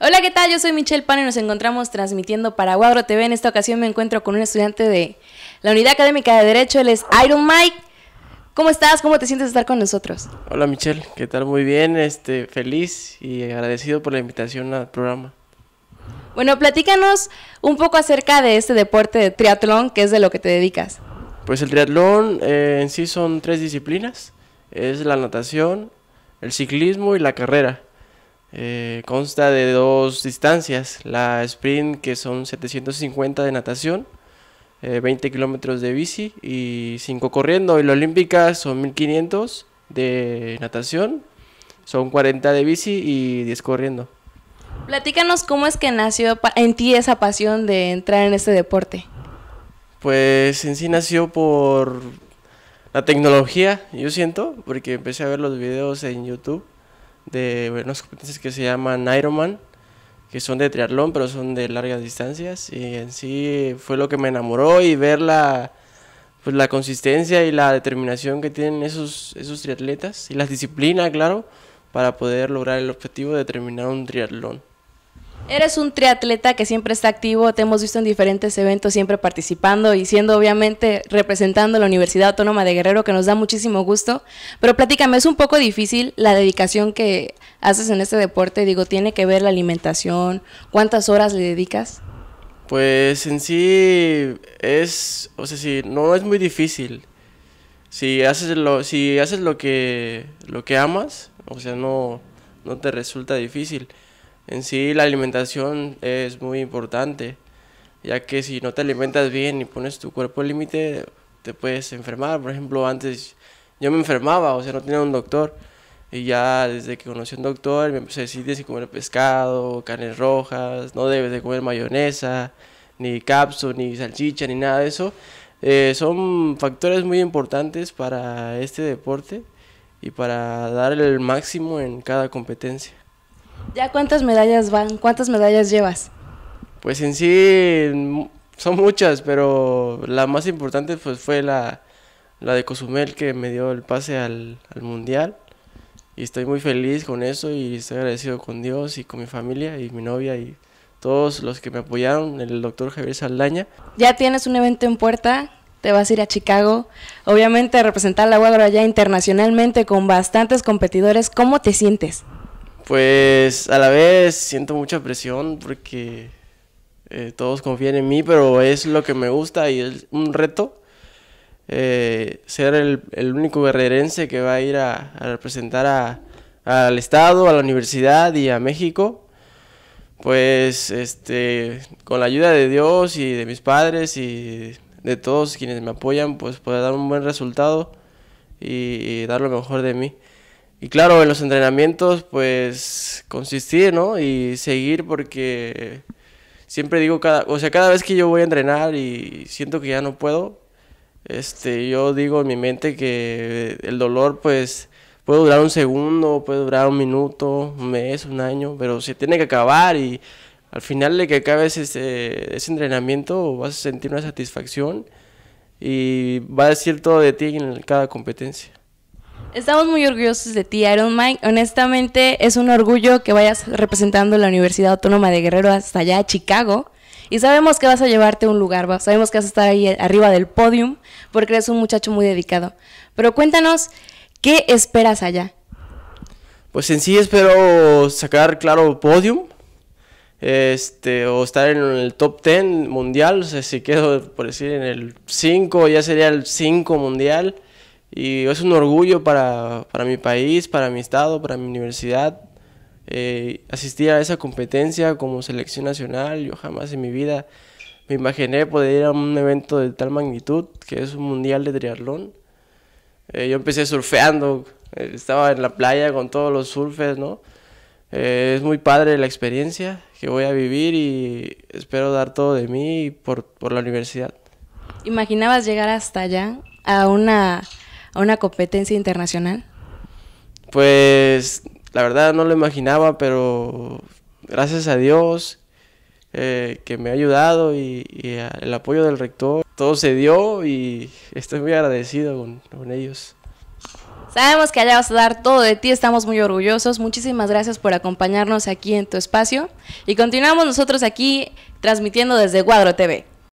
Hola, ¿qué tal? Yo soy Michelle Pan y nos encontramos transmitiendo para Guadro TV. En esta ocasión me encuentro con un estudiante de la Unidad Académica de Derecho, él es Iron Mike. ¿Cómo estás? ¿Cómo te sientes estar con nosotros? Hola Michelle, ¿qué tal? Muy bien, este, feliz y agradecido por la invitación al programa. Bueno, platícanos un poco acerca de este deporte de triatlón, que es de lo que te dedicas. Pues el triatlón eh, en sí son tres disciplinas, es la natación, el ciclismo y la carrera. Eh, consta de dos distancias, la sprint que son 750 de natación, 20 eh, kilómetros de bici y 5 corriendo, y la olímpica son 1500 de natación, son 40 de bici y 10 corriendo. Platícanos cómo es que nació en ti esa pasión de entrar en este deporte. Pues en sí nació por la tecnología, yo siento, porque empecé a ver los videos en YouTube de unas competencias que se llaman Ironman, que son de triatlón, pero son de largas distancias. Y en sí fue lo que me enamoró y ver la, pues, consistencia y la determinación que tienen esos, esos triatletas y la disciplina, claro, para poder lograr el objetivo de terminar un triatlón. Eres un triatleta que siempre está activo, te hemos visto en diferentes eventos, siempre participando y siendo obviamente representando la Universidad Autónoma de Guerrero, que nos da muchísimo gusto. Pero platícame, es un poco difícil la dedicación que haces en este deporte, digo, tiene que ver la alimentación, cuántas horas le dedicas. Pues en sí es, o sea, sí, no es muy difícil. Si haces lo, si haces lo que, lo que amas, o sea, no, no te resulta difícil en sí la alimentación es muy importante, ya que si no te alimentas bien y pones tu cuerpo al límite, te puedes enfermar. Por ejemplo, antes yo me enfermaba, o sea, no tenía un doctor. Y ya desde que conocí a un doctor me empecé a decir si comer pescado, carnes rojas, no debes de comer mayonesa, ni capso, ni salchicha, ni nada de eso. Eh, son factores muy importantes para este deporte y para darle el máximo en cada competencia. ¿Ya cuántas medallas van? ¿Cuántas medallas llevas? Pues en sí son muchas, pero la más importante pues fue la, de Cozumel que me dio el pase al, Mundial. Y estoy muy feliz con eso y estoy agradecido con Dios y con mi familia y mi novia y todos los que me apoyaron, el doctor Javier Saldaña. Ya tienes un evento en puerta, te vas a ir a Chicago, obviamente a representar la Guadalajara allá internacionalmente con bastantes competidores. ¿Cómo te sientes? Pues a la vez siento mucha presión porque eh, todos confían en mí, pero es lo que me gusta y es un reto eh, ser el, único guerrerense que va a ir a, representar al Estado, a la universidad y a México. Pues este, con la ayuda de Dios y de mis padres y de todos quienes me apoyan, pues poder dar un buen resultado y dar lo mejor de mí. Y claro, en los entrenamientos, pues consistir, ¿no? Y seguir porque siempre digo, cada, o sea, cada vez que yo voy a entrenar y siento que ya no puedo, este, yo digo en mi mente que el dolor, pues, puede durar un segundo, puede durar un minuto, un mes, un año, pero se tiene que acabar y al final de que acabes ese entrenamiento vas a sentir una satisfacción y va a decir todo de ti en cada competencia. Estamos muy orgullosos de ti, Iron Mike. Honestamente, es un orgullo que vayas representando la Universidad Autónoma de Guerrero hasta allá, a Chicago. Y sabemos que vas a llevarte a un lugar, sabemos que vas a estar ahí eh, arriba del podium, porque eres un muchacho muy dedicado. Pero cuéntanos, ¿qué esperas allá? Pues en sí espero sacar, claro, podium, este, o estar en el top 10 mundial, si quedo, por decir, en el 5, ya sería el 5 mundial. Y es un orgullo para, para mi país, para mi estado, para mi universidad. Eh, asistir a esa competencia como selección nacional, yo jamás en mi vida me imaginé poder ir a un evento de tal magnitud, que es un mundial de triatlón. Eh, yo empecé surfeando, eh, estaba en la playa con todos los surfes ¿no? es muy padre la experiencia que voy a vivir y espero dar todo de mí por, por la universidad. ¿Imaginabas llegar hasta allá, a una a una competencia internacional? Pues la verdad no lo imaginaba, pero gracias a Dios eh, que me ha ayudado y, el apoyo del rector, todo se dio y estoy muy agradecido con, con ellos. Sabemos que allá vas a dar todo de ti, estamos muy orgullosos. Muchísimas gracias por acompañarnos aquí en tu espacio. Y continuamos nosotros aquí transmitiendo desde Cuadro TV.